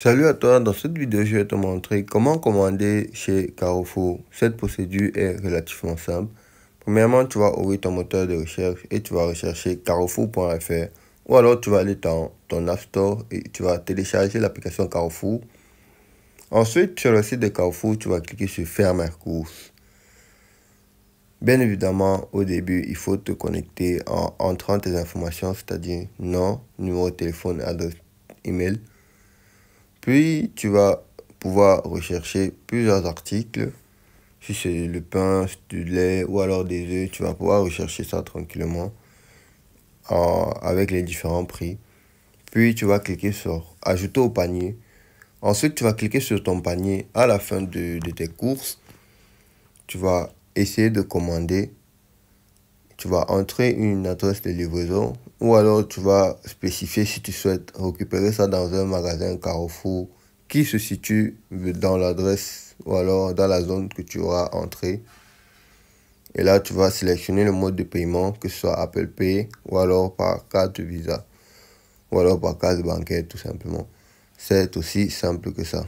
Salut à toi, dans cette vidéo je vais te montrer comment commander chez Carrefour. Cette procédure est relativement simple. Premièrement, tu vas ouvrir ton moteur de recherche et tu vas rechercher carrefour.fr ou alors tu vas aller dans ton App Store et tu vas télécharger l'application Carrefour. Ensuite, sur le site de Carrefour, tu vas cliquer sur faire mes courses. Bien évidemment, au début, il faut te connecter en entrant tes informations, c'est-à-dire nom, numéro de téléphone, adresse email. Puis tu vas pouvoir rechercher plusieurs articles. Si c'est le pain, du lait ou alors des œufs, tu vas pouvoir rechercher ça tranquillement avec les différents prix. Puis tu vas cliquer sur ajouter au panier. Ensuite, tu vas cliquer sur ton panier à la fin de tes courses. Tu vas essayer de commander tu vas entrer une adresse de livraison ou alors tu vas spécifier si tu souhaites récupérer ça dans un magasin Carrefour qui se situe dans l'adresse ou alors dans la zone que tu auras entrée. Et là, tu vas sélectionner le mode de paiement, que ce soit Apple Pay ou alors par carte Visa ou alors par carte bancaire tout simplement. C'est aussi simple que ça.